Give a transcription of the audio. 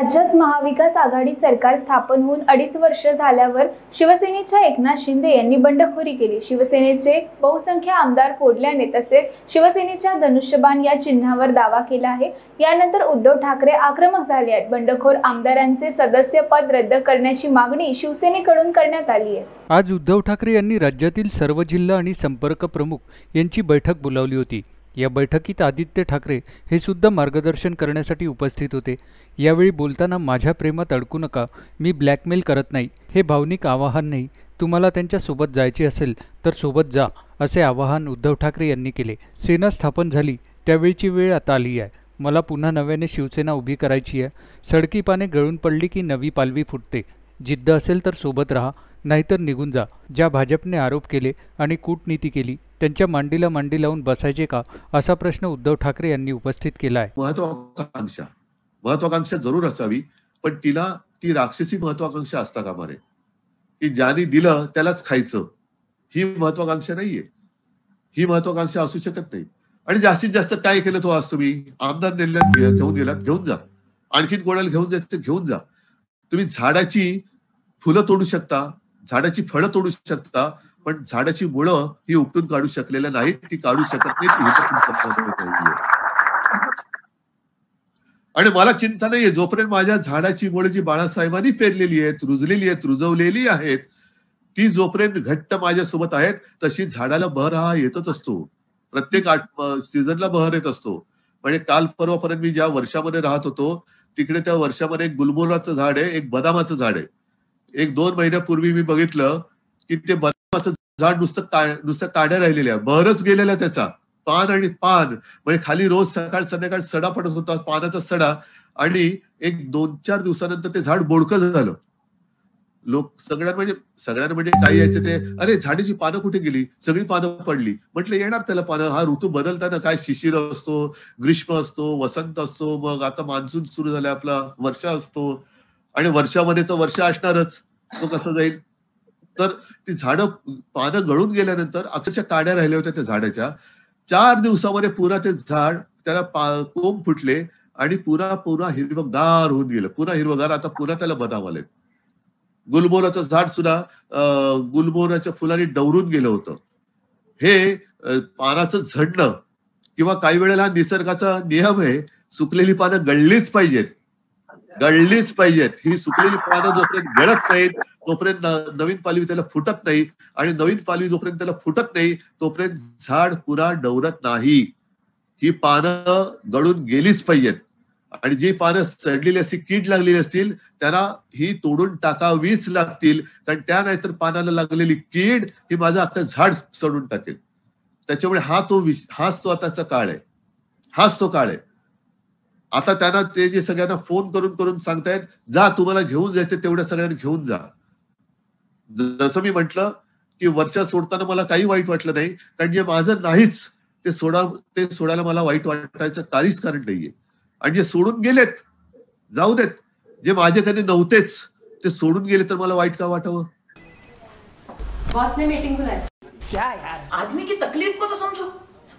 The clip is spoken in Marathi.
राज्यात महाविकास आघाडी सरकार स्थापन होऊन अडीच वर्ष झाल्यावर शिवसेनेच्या एकनाथ शिंदे यांनी बंडखोरी केली शिवसेनेचे बहुसंख्य आमदार फोडल्याने तसेच शिवसेनेच्या धनुष्यबाण या चिन्हावर दावा केला आहे यानंतर उद्धव ठाकरे आक्रमक झाले आहेत बंडखोर आमदारांचे सदस्य पद रद्द करण्याची मागणी शिवसेनेकडून करण्यात आली आहे आज उद्धव ठाकरे यांनी राज्यातील सर्व जिल्हा आणि संपर्क प्रमुख यांची बैठक बोलावली होती या बैठकीत आदित्य ठाकरे हे सुद्धा मार्गदर्शन करण्यासाठी उपस्थित होते यावेळी बोलताना माझ्या प्रेमात अडकू नका मी ब्लॅकमेल करत नाही हे भावनिक आवाहन नाही तुम्हाला त्यांच्यासोबत जायचे असेल तर सोबत जा असे आवाहन उद्धव ठाकरे यांनी केले सेना स्थापन झाली त्यावेळीची वेळ आता आली आहे मला पुन्हा नव्याने शिवसेना उभी करायची आहे सडकी पाने गळून पडली की नवी पालवी फुटते जिद्द असेल तर सोबत राहा नाहीतर निघून जा ज्या भाजपने आरोप केले आणि कूटनीती केली त्यांच्या मांडीला मांडी लावून बसायचे का असा प्रश्न उद्धव ठाकरे यांनी उपस्थित केला महत्वाकांक्षा महत्वाकांक्षा जरूर असावी पण तिला ती राक्षसी महत्वाकांक्षा असता का मारे की ज्याने दिलं त्यालाच खायचं ही महत्वाकांक्षा नाहीये ही महत्वाकांक्षा असू शकत नाही आणि जास्तीत जास्त काय केलं तो आज तुम्ही आमदार नेल्यात घेऊन गेलात घेऊन जा आणखीन कोणाला घेऊन जायचं घेऊन जा तुम्ही झाडाची फुलं तोडू शकता झाडाची फळं तोडू शकता पण झाडाची मुळं ही उपटून काढू शकलेल्या नाहीत ती काढू शकत नाही आणि मला चिंता नाहीये जोपर्यंत माझ्या झाडाची मुळं जी बाळासाहेबांनी पेरलेली आहेत रुजलेली आहेत रुजवलेली आहेत ती जोपर्यंत घट्ट माझ्यासोबत आहेत तशी झाडाला बहर हा येतच असतो प्रत्येक सीझनला बहर येत असतो म्हणजे काल परवापर्यंत मी ज्या वर्षामध्ये राहत होतो तिकडे त्या वर्षामध्ये एक गुलमोहराचं झाड आहे एक बदामाचं झाड आहे एक दोन महिन्यापूर्वी मी बघितलं की ते बदामाचं झाड नुसतं का नुसतं काड्या राहिलेल्या बहरच गेलेला त्याचा पान आणि पान म्हणजे खाली रोज सकाळ संध्याकाळ सडा पडत होता पानाचा सडा आणि एक दोन चार दिवसानंतर ते झाड बोडक झालं लोक सगळ्यांना म्हणजे सगळ्यांना म्हणजे काय यायचं ते अरे झाडीची पानं कुठे गेली सगळी पानं पडली म्हटलं येणार त्याला पानं हा ऋतू बदलताना काय शिशिर असतो ग्रीष्म असतो वसंत असतो मग आता मान्सून सुरू झाला आपला वर्षा असतो आणि वर्षामध्ये तर वर्ष असणारच तो कसं जाईल तर ती झाडं पानं गळून गेल्यानंतर अक्षरशः काड्या राहिल्या होत्या त्या झाडाच्या चार दिवसामध्ये पुन्हा ते झाड त्याला कोंब फुटले आणि पुन्हा पुन्हा हिरवगार होऊन गेलं पुन्हा हिरवगार आता पुन्हा त्याला बनाव आले गुलमोराचं झाड सुद्धा गुलमोराच्या फुलाने डवरून गेलं होतं हे पानाचं झडणं किंवा काही वेळेला निसर्गाचा नियम आहे सुकलेली पानं गळलीच पाहिजेत गळलीच पाहिजेत ही सुकलेली पानं जोपर्यंत गळत नाहीत तोपर्यंत नवीन पालवी त्याला फुटत नाही आणि नवीन पालवी जोपर्यंत त्याला फुटत नाही तोपर्यंत झाड पुरा डवरत नाही ही पानं गळून गेलीच पाहिजेत आणि जी पानं सडलेली असतील कीड लागलेली असतील त्यांना ही तोडून टाकावीच लागतील कारण त्या नाहीतर पानाला लागलेली कीड ही माझं आता झाड सडून टाकेल त्याच्यामुळे हा तो हाच तो आताचा काळ आहे हाच तो काळ आहे आता त्यांना ते जे सगळ्यांना फोन करून करून सांगतायत जा तुम्हाला घेऊन जायचं तेवढ्या सगळ्यांना घेऊन जा जसं मी म्हंटल की वर्षा सोडताना मला काही वाईट वाटलं नाही कारण जे माझं नाहीच ते सोडा ते सोडायला मला वाईट वाटायचं काहीच कारण नाहीये आणि जे सोडून गेलेत जाऊ देत जे माझ्याकडे नव्हतेच ते सोडून गेले तर मला वाईट का वाटावं मीटिंग आदमी की तकलीफ को तो